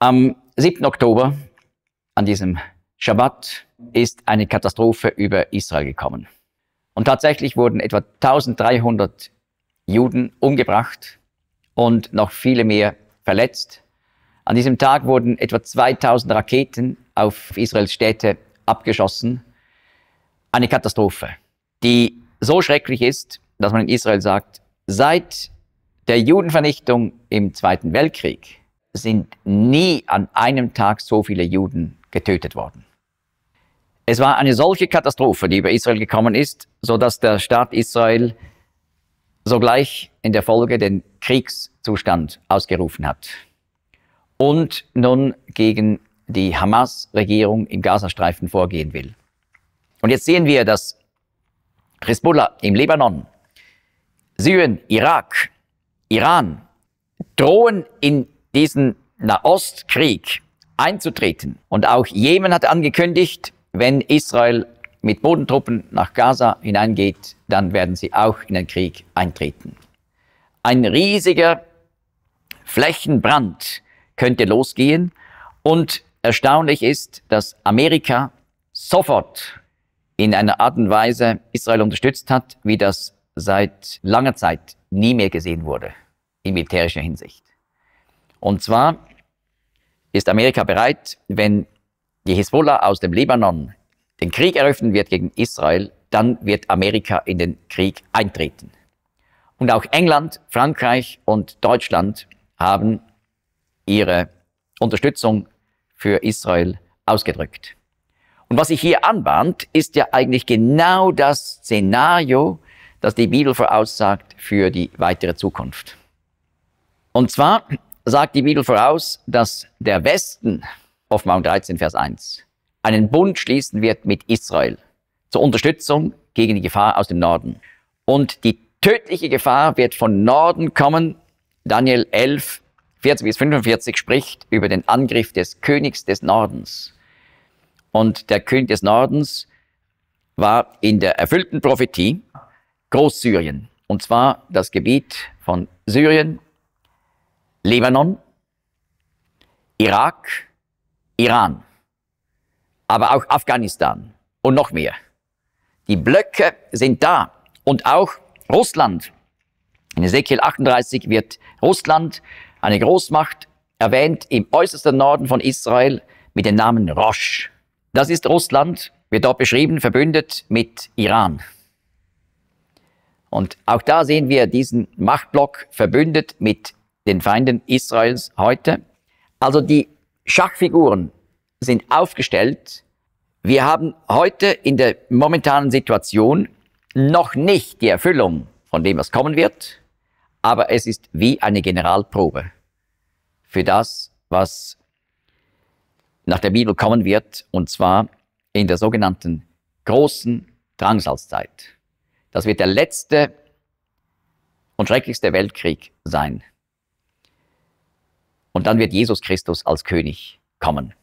Am 7. Oktober, an diesem Schabbat, ist eine Katastrophe über Israel gekommen. Und tatsächlich wurden etwa 1300 Juden umgebracht und noch viele mehr verletzt. An diesem Tag wurden etwa 2000 Raketen auf Israels Städte abgeschossen. Eine Katastrophe, die so schrecklich ist, dass man in Israel sagt, seit der Judenvernichtung im Zweiten Weltkrieg sind nie an einem Tag so viele Juden getötet worden. Es war eine solche Katastrophe, die über Israel gekommen ist, so dass der Staat Israel sogleich in der Folge den Kriegszustand ausgerufen hat und nun gegen die Hamas-Regierung im Gazastreifen vorgehen will. Und jetzt sehen wir, dass Hezbollah im Libanon, Syrien, Irak, Iran drohen in diesen Nahostkrieg einzutreten. Und auch Jemen hat angekündigt, wenn Israel mit Bodentruppen nach Gaza hineingeht, dann werden sie auch in den Krieg eintreten. Ein riesiger Flächenbrand könnte losgehen und erstaunlich ist, dass Amerika sofort in einer Art und Weise Israel unterstützt hat, wie das seit langer Zeit nie mehr gesehen wurde in militärischer Hinsicht. Und zwar ist Amerika bereit, wenn die Hezbollah aus dem Libanon den Krieg eröffnen wird gegen Israel, dann wird Amerika in den Krieg eintreten. Und auch England, Frankreich und Deutschland haben ihre Unterstützung für Israel ausgedrückt. Und was sich hier anbahnt, ist ja eigentlich genau das Szenario, das die Bibel voraussagt für die weitere Zukunft. Und zwar sagt die Bibel voraus, dass der Westen, Offenbarung 13, Vers 1, einen Bund schließen wird mit Israel zur Unterstützung gegen die Gefahr aus dem Norden. Und die tödliche Gefahr wird von Norden kommen. Daniel 11, 40 bis 45 spricht über den Angriff des Königs des Nordens. Und der König des Nordens war in der erfüllten Prophetie Großsyrien. Und zwar das Gebiet von Syrien Libanon, Irak, Iran, aber auch Afghanistan und noch mehr. Die Blöcke sind da und auch Russland. In Ezekiel 38 wird Russland, eine Großmacht, erwähnt im äußersten Norden von Israel mit dem Namen Rosh. Das ist Russland, wird dort beschrieben, verbündet mit Iran. Und auch da sehen wir diesen Machtblock verbündet mit den Feinden Israels heute. Also die Schachfiguren sind aufgestellt. Wir haben heute in der momentanen Situation noch nicht die Erfüllung von dem, was kommen wird, aber es ist wie eine Generalprobe für das, was nach der Bibel kommen wird, und zwar in der sogenannten großen Drangsalzzeit. Das wird der letzte und schrecklichste Weltkrieg sein. Und dann wird Jesus Christus als König kommen.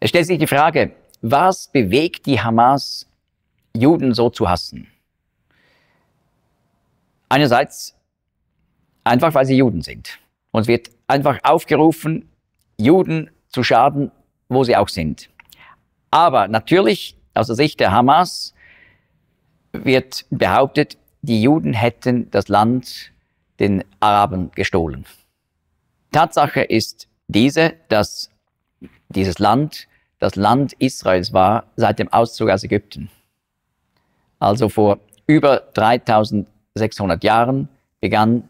Es stellt sich die Frage, was bewegt die Hamas, Juden so zu hassen? Einerseits einfach, weil sie Juden sind. Uns wird einfach aufgerufen, Juden zu schaden, wo sie auch sind. Aber natürlich, aus der Sicht der Hamas, wird behauptet, die Juden hätten das Land den Arabern gestohlen. Tatsache ist diese, dass dieses Land das Land Israels war seit dem Auszug aus Ägypten. Also vor über 3600 Jahren begann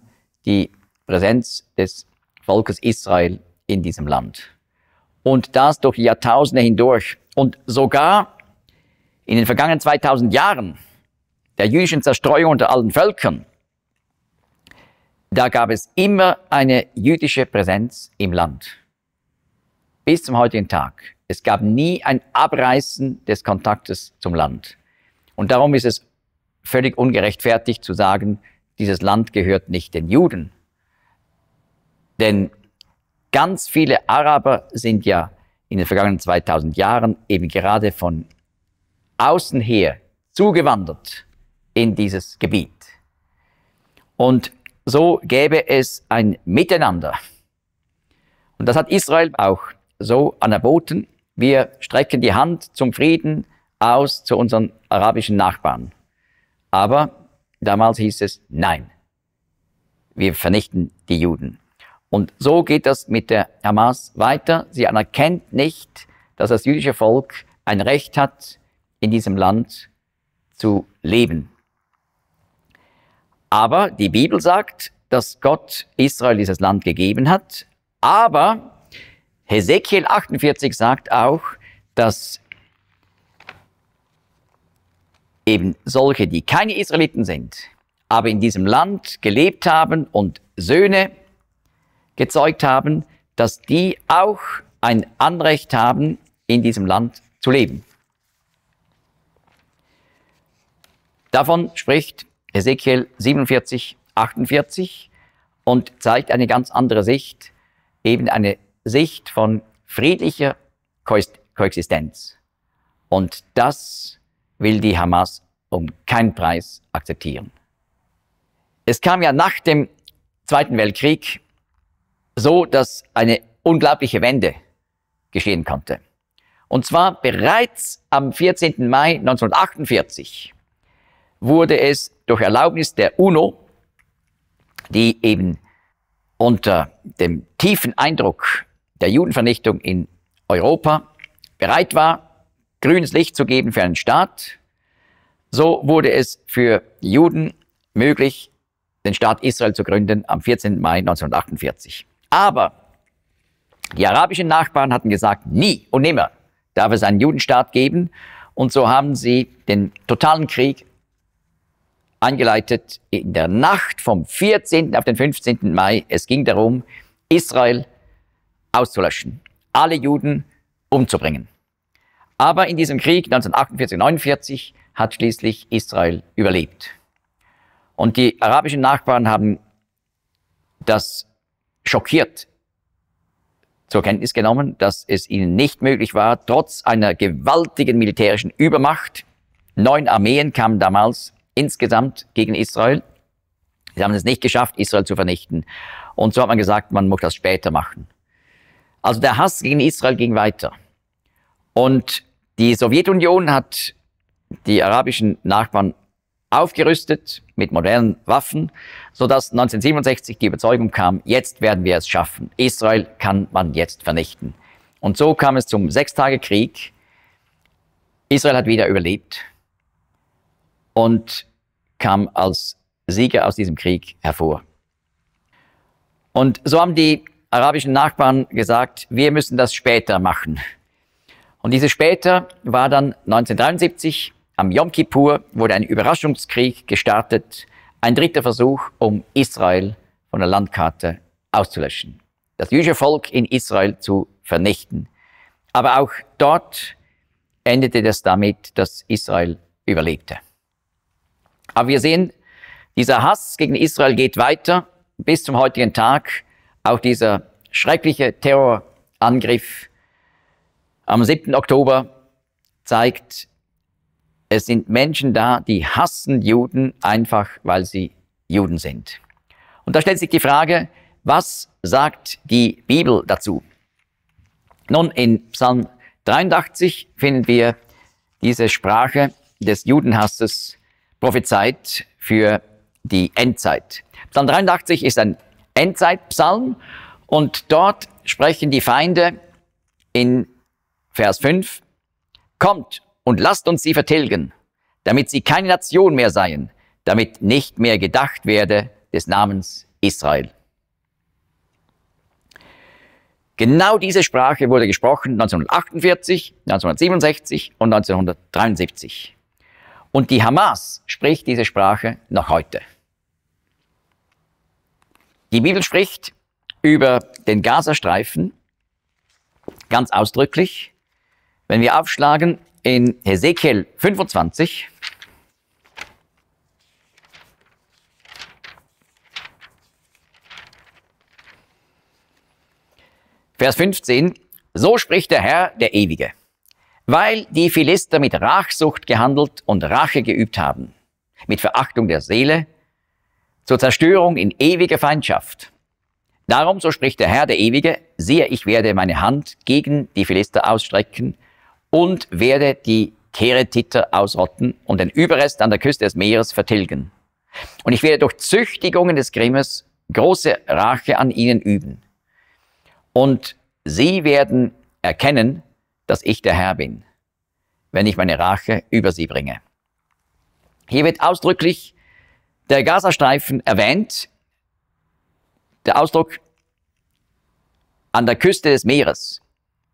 die Präsenz des Volkes Israel in diesem Land. Und das durch Jahrtausende hindurch. Und sogar in den vergangenen 2000 Jahren der jüdischen Zerstreuung unter allen Völkern da gab es immer eine jüdische Präsenz im Land. Bis zum heutigen Tag. Es gab nie ein Abreißen des Kontaktes zum Land. Und darum ist es völlig ungerechtfertigt zu sagen, dieses Land gehört nicht den Juden. Denn ganz viele Araber sind ja in den vergangenen 2000 Jahren eben gerade von außen her zugewandert in dieses Gebiet. Und so gäbe es ein Miteinander. Und das hat Israel auch so anerboten. Wir strecken die Hand zum Frieden aus zu unseren arabischen Nachbarn. Aber damals hieß es nein. Wir vernichten die Juden. Und so geht das mit der Hamas weiter. Sie anerkennt nicht, dass das jüdische Volk ein Recht hat, in diesem Land zu leben. Aber die Bibel sagt, dass Gott Israel dieses Land gegeben hat. Aber Hesekiel 48 sagt auch, dass eben solche, die keine Israeliten sind, aber in diesem Land gelebt haben und Söhne gezeugt haben, dass die auch ein Anrecht haben, in diesem Land zu leben. Davon spricht Ezekiel 47, 48 und zeigt eine ganz andere Sicht, eben eine Sicht von friedlicher Koexistenz. Und das will die Hamas um keinen Preis akzeptieren. Es kam ja nach dem Zweiten Weltkrieg so, dass eine unglaubliche Wende geschehen konnte. Und zwar bereits am 14. Mai 1948 wurde es durch Erlaubnis der UNO, die eben unter dem tiefen Eindruck der Judenvernichtung in Europa bereit war, grünes Licht zu geben für einen Staat. So wurde es für Juden möglich, den Staat Israel zu gründen am 14. Mai 1948. Aber die arabischen Nachbarn hatten gesagt, nie und nimmer darf es einen Judenstaat geben. Und so haben sie den totalen Krieg angeleitet in der Nacht vom 14. auf den 15. Mai. Es ging darum, Israel auszulöschen, alle Juden umzubringen. Aber in diesem Krieg 1948-49 hat schließlich Israel überlebt. Und die arabischen Nachbarn haben das schockiert zur Kenntnis genommen, dass es ihnen nicht möglich war, trotz einer gewaltigen militärischen Übermacht, neun Armeen kamen damals insgesamt gegen Israel. Sie haben es nicht geschafft, Israel zu vernichten. Und so hat man gesagt, man muss das später machen. Also der Hass gegen Israel ging weiter. Und die Sowjetunion hat die arabischen Nachbarn aufgerüstet mit modernen Waffen, sodass 1967 die Überzeugung kam, jetzt werden wir es schaffen. Israel kann man jetzt vernichten. Und so kam es zum Sechstagekrieg. Israel hat wieder überlebt. Und kam als Sieger aus diesem Krieg hervor. Und so haben die arabischen Nachbarn gesagt, wir müssen das später machen. Und diese später war dann 1973, am Yom Kippur wurde ein Überraschungskrieg gestartet, ein dritter Versuch, um Israel von der Landkarte auszulöschen, das jüdische Volk in Israel zu vernichten. Aber auch dort endete das damit, dass Israel überlebte. Aber wir sehen, dieser Hass gegen Israel geht weiter bis zum heutigen Tag. Auch dieser schreckliche Terrorangriff am 7. Oktober zeigt, es sind Menschen da, die hassen Juden einfach, weil sie Juden sind. Und da stellt sich die Frage, was sagt die Bibel dazu? Nun, in Psalm 83 finden wir diese Sprache des Judenhasses prophezeit für die Endzeit. Psalm 83 ist ein Endzeitpsalm und dort sprechen die Feinde in Vers 5, Kommt und lasst uns sie vertilgen, damit sie keine Nation mehr seien, damit nicht mehr gedacht werde des Namens Israel. Genau diese Sprache wurde gesprochen 1948, 1967 und 1973. Und die Hamas spricht diese Sprache noch heute. Die Bibel spricht über den Gazastreifen ganz ausdrücklich. Wenn wir aufschlagen in Hesekiel 25, Vers 15, so spricht der Herr, der Ewige weil die Philister mit Rachsucht gehandelt und Rache geübt haben, mit Verachtung der Seele, zur Zerstörung in ewiger Feindschaft. Darum, so spricht der Herr der Ewige, siehe, ich werde meine Hand gegen die Philister ausstrecken und werde die Keretiter ausrotten und den Überrest an der Küste des Meeres vertilgen. Und ich werde durch Züchtigungen des Grimmes große Rache an ihnen üben. Und sie werden erkennen, dass ich der Herr bin, wenn ich meine Rache über sie bringe. Hier wird ausdrücklich der Gazastreifen erwähnt. Der Ausdruck an der Küste des Meeres.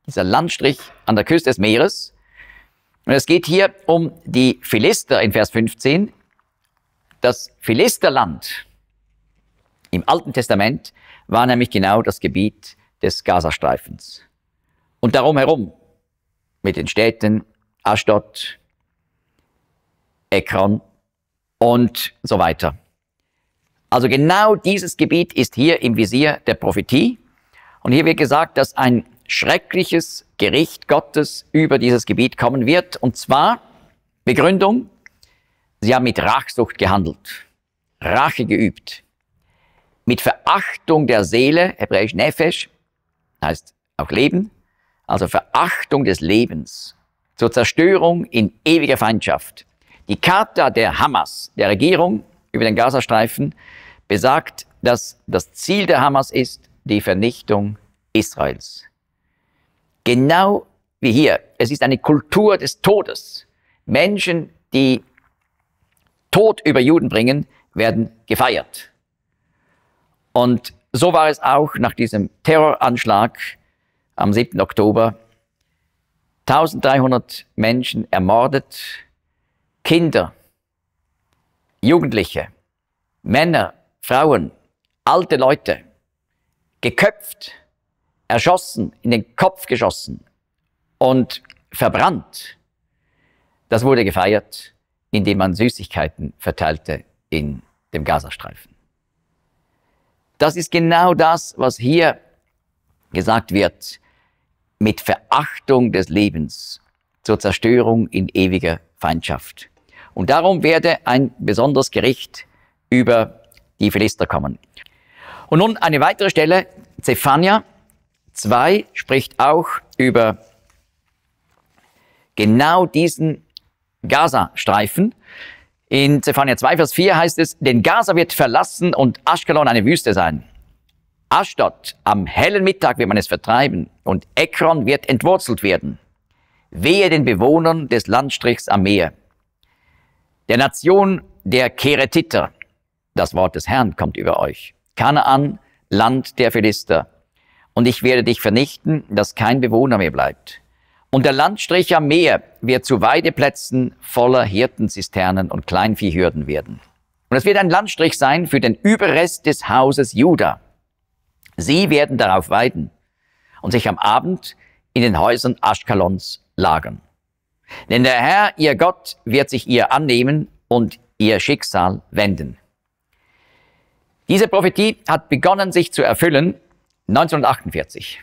Dieser Landstrich an der Küste des Meeres. Und es geht hier um die Philister in Vers 15. Das Philisterland im Alten Testament war nämlich genau das Gebiet des Gazastreifens. Und darum herum mit den Städten, Aschdod, Ekron und so weiter. Also genau dieses Gebiet ist hier im Visier der Prophetie. Und hier wird gesagt, dass ein schreckliches Gericht Gottes über dieses Gebiet kommen wird. Und zwar, Begründung, sie haben mit Rachsucht gehandelt, Rache geübt, mit Verachtung der Seele, hebräisch Nefesh, heißt auch Leben, also Verachtung des Lebens, zur Zerstörung in ewiger Feindschaft. Die Charta der Hamas, der Regierung über den Gazastreifen, besagt, dass das Ziel der Hamas ist die Vernichtung Israels. Genau wie hier. Es ist eine Kultur des Todes. Menschen, die Tod über Juden bringen, werden gefeiert. Und so war es auch nach diesem Terroranschlag am 7. Oktober 1300 Menschen ermordet, Kinder, Jugendliche, Männer, Frauen, alte Leute, geköpft, erschossen, in den Kopf geschossen und verbrannt. Das wurde gefeiert, indem man Süßigkeiten verteilte in dem Gazastreifen. Das ist genau das, was hier gesagt wird mit Verachtung des Lebens zur Zerstörung in ewiger Feindschaft. Und darum werde ein besonderes Gericht über die Philister kommen. Und nun eine weitere Stelle, Zephania 2 spricht auch über genau diesen Gaza-Streifen. In Zephania 2, Vers 4 heißt es, denn Gaza wird verlassen und Aschkelon eine Wüste sein. Aschdod am hellen Mittag wird man es vertreiben und Ekron wird entwurzelt werden. Wehe den Bewohnern des Landstrichs am Meer, der Nation der Keretiter. Das Wort des Herrn kommt über euch. Kanaan, Land der Philister. Und ich werde dich vernichten, dass kein Bewohner mehr bleibt. Und der Landstrich am Meer wird zu Weideplätzen voller Hirtenzisternen und Kleinviehhürden werden. Und es wird ein Landstrich sein für den Überrest des Hauses Judah. Sie werden darauf weiden und sich am Abend in den Häusern Aschkalons lagern. Denn der Herr, ihr Gott, wird sich ihr annehmen und ihr Schicksal wenden. Diese Prophetie hat begonnen, sich zu erfüllen 1948.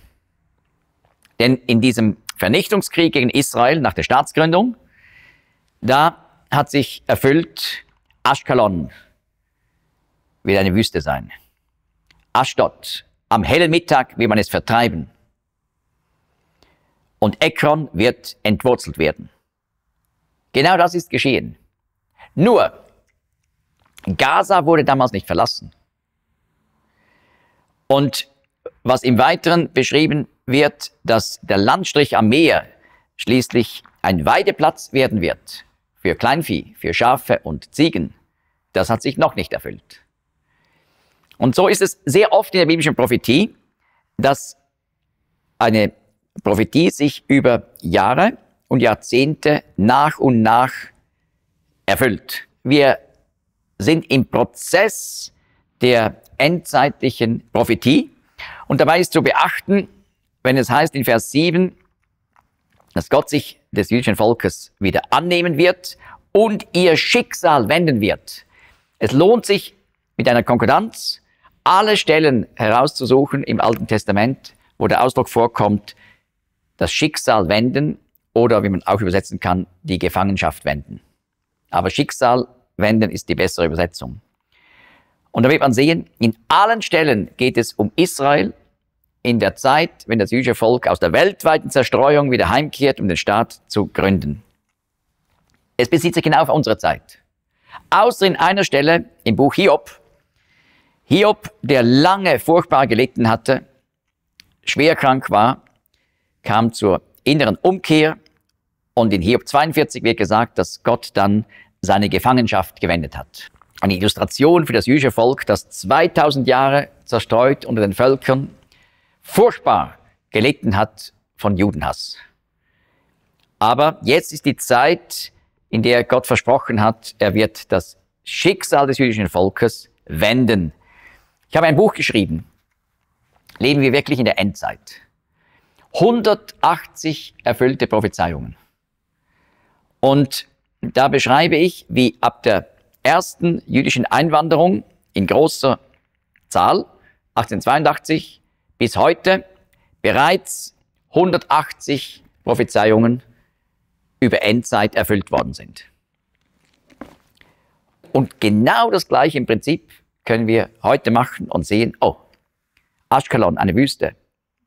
Denn in diesem Vernichtungskrieg gegen Israel nach der Staatsgründung, da hat sich erfüllt, Aschkalon wird eine Wüste sein. Ashdod am hellen Mittag will man es vertreiben. Und Ekron wird entwurzelt werden. Genau das ist geschehen. Nur, Gaza wurde damals nicht verlassen. Und was im Weiteren beschrieben wird, dass der Landstrich am Meer schließlich ein Weideplatz werden wird für Kleinvieh, für Schafe und Ziegen, das hat sich noch nicht erfüllt. Und so ist es sehr oft in der biblischen Prophetie, dass eine Prophetie sich über Jahre und Jahrzehnte nach und nach erfüllt. Wir sind im Prozess der endzeitlichen Prophetie. Und dabei ist zu beachten, wenn es heißt in Vers 7, dass Gott sich des jüdischen Volkes wieder annehmen wird und ihr Schicksal wenden wird. Es lohnt sich mit einer Konkurrenz, alle Stellen herauszusuchen im Alten Testament, wo der Ausdruck vorkommt, das Schicksal wenden oder, wie man auch übersetzen kann, die Gefangenschaft wenden. Aber Schicksal wenden ist die bessere Übersetzung. Und da wird man sehen, in allen Stellen geht es um Israel in der Zeit, wenn das jüdische Volk aus der weltweiten Zerstreuung wieder heimkehrt, um den Staat zu gründen. Es bezieht sich genau auf unsere Zeit. Außer in einer Stelle im Buch Hiob, Hiob, der lange furchtbar Gelitten hatte, schwer krank war, kam zur inneren Umkehr und in Hiob 42 wird gesagt, dass Gott dann seine Gefangenschaft gewendet hat. Eine Illustration für das jüdische Volk, das 2000 Jahre zerstreut unter den Völkern furchtbar gelitten hat von Judenhass. Aber jetzt ist die Zeit, in der Gott versprochen hat, er wird das Schicksal des jüdischen Volkes wenden ich habe ein Buch geschrieben. Leben wir wirklich in der Endzeit? 180 erfüllte Prophezeiungen. Und da beschreibe ich, wie ab der ersten jüdischen Einwanderung in großer Zahl 1882 bis heute bereits 180 Prophezeiungen über Endzeit erfüllt worden sind. Und genau das gleiche im Prinzip können wir heute machen und sehen, oh, Aschkelon, eine Wüste,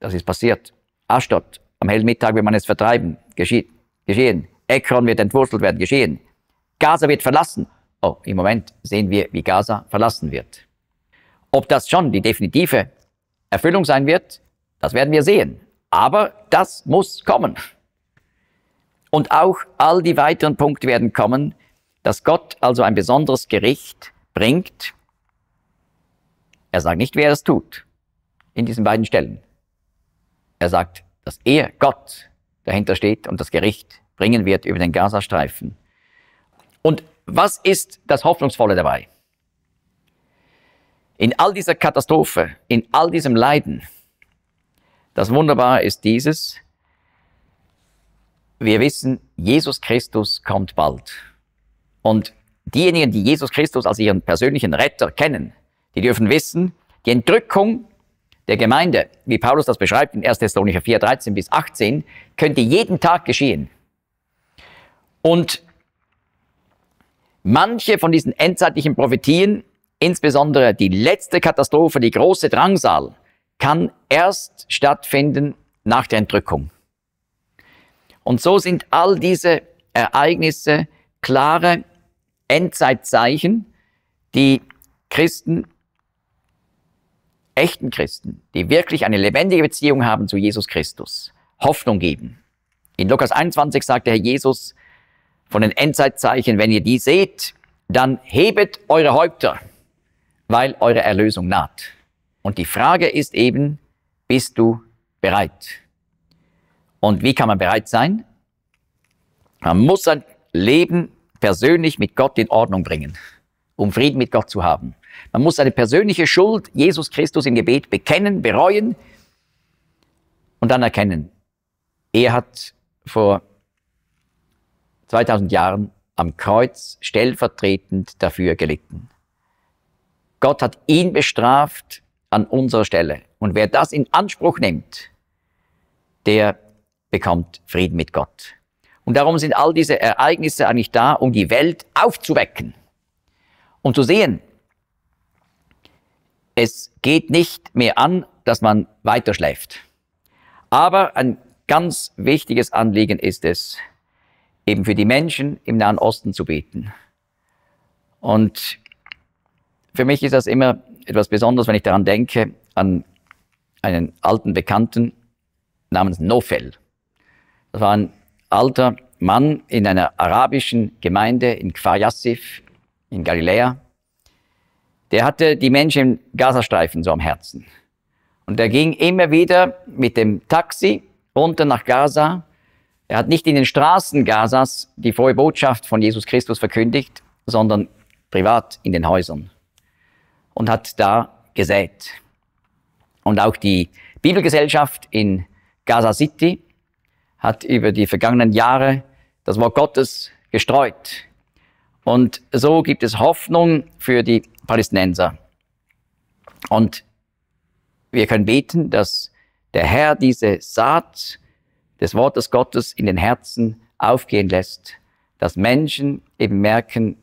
das ist passiert. Aschdod, am hellen Mittag will man es vertreiben, geschieht, geschehen. Ekron wird entwurzelt werden, geschehen. Gaza wird verlassen. Oh, im Moment sehen wir, wie Gaza verlassen wird. Ob das schon die definitive Erfüllung sein wird, das werden wir sehen. Aber das muss kommen. Und auch all die weiteren Punkte werden kommen, dass Gott also ein besonderes Gericht bringt, er sagt nicht, wer das tut, in diesen beiden Stellen. Er sagt, dass er, Gott, dahinter steht und das Gericht bringen wird über den Gazastreifen. Und was ist das Hoffnungsvolle dabei? In all dieser Katastrophe, in all diesem Leiden, das Wunderbare ist dieses, wir wissen, Jesus Christus kommt bald. Und diejenigen, die Jesus Christus als ihren persönlichen Retter kennen, die dürfen wissen, die Entrückung der Gemeinde, wie Paulus das beschreibt in 1. Thessalonicher 4, 13 bis 18, könnte jeden Tag geschehen. Und manche von diesen endzeitlichen Prophetien, insbesondere die letzte Katastrophe, die große Drangsal, kann erst stattfinden nach der Entrückung. Und so sind all diese Ereignisse klare Endzeitzeichen, die Christen echten Christen, die wirklich eine lebendige Beziehung haben zu Jesus Christus, Hoffnung geben. In Lukas 21 sagt der Herr Jesus von den Endzeitzeichen, wenn ihr die seht, dann hebet eure Häupter, weil eure Erlösung naht. Und die Frage ist eben, bist du bereit? Und wie kann man bereit sein? Man muss sein Leben persönlich mit Gott in Ordnung bringen, um Frieden mit Gott zu haben. Man muss seine persönliche Schuld Jesus Christus im Gebet bekennen, bereuen und dann erkennen. Er hat vor 2000 Jahren am Kreuz stellvertretend dafür gelitten. Gott hat ihn bestraft an unserer Stelle. Und wer das in Anspruch nimmt, der bekommt Frieden mit Gott. Und darum sind all diese Ereignisse eigentlich da, um die Welt aufzuwecken und zu sehen, es geht nicht mehr an, dass man weiter schläft. Aber ein ganz wichtiges Anliegen ist es, eben für die Menschen im Nahen Osten zu beten. Und für mich ist das immer etwas Besonderes, wenn ich daran denke, an einen alten Bekannten namens Nofel. Das war ein alter Mann in einer arabischen Gemeinde in Kfar Yassif in Galiläa der hatte die Menschen im Gazastreifen so am Herzen. Und er ging immer wieder mit dem Taxi runter nach Gaza. Er hat nicht in den Straßen Gazas die frohe Botschaft von Jesus Christus verkündigt, sondern privat in den Häusern und hat da gesät. Und auch die Bibelgesellschaft in Gaza City hat über die vergangenen Jahre das Wort Gottes gestreut. Und so gibt es Hoffnung für die Palästinenser. Und wir können beten, dass der Herr diese Saat des Wortes Gottes in den Herzen aufgehen lässt, dass Menschen eben merken,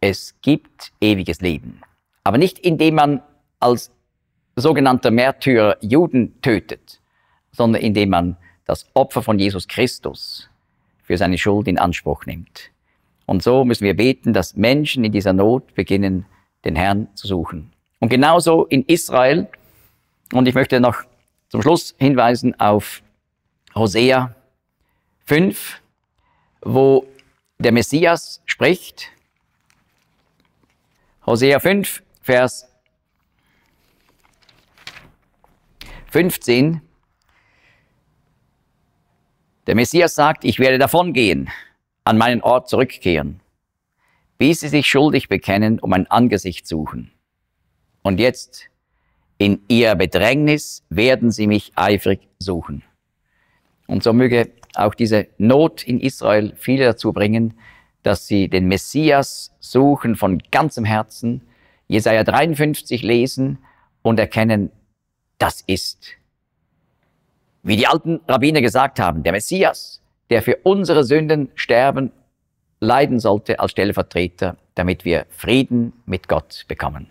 es gibt ewiges Leben. Aber nicht indem man als sogenannter Märtyrer Juden tötet, sondern indem man das Opfer von Jesus Christus für seine Schuld in Anspruch nimmt. Und so müssen wir beten, dass Menschen in dieser Not beginnen, den Herrn zu suchen. Und genauso in Israel. Und ich möchte noch zum Schluss hinweisen auf Hosea 5, wo der Messias spricht. Hosea 5, Vers 15. Der Messias sagt, ich werde davongehen. gehen an meinen Ort zurückkehren, bis sie sich schuldig bekennen und mein Angesicht suchen. Und jetzt, in ihrer Bedrängnis werden sie mich eifrig suchen. Und so möge auch diese Not in Israel viele dazu bringen, dass sie den Messias suchen von ganzem Herzen, Jesaja 53 lesen und erkennen, das ist. Wie die alten Rabbiner gesagt haben, der Messias, der für unsere Sünden sterben, leiden sollte als Stellvertreter, damit wir Frieden mit Gott bekommen.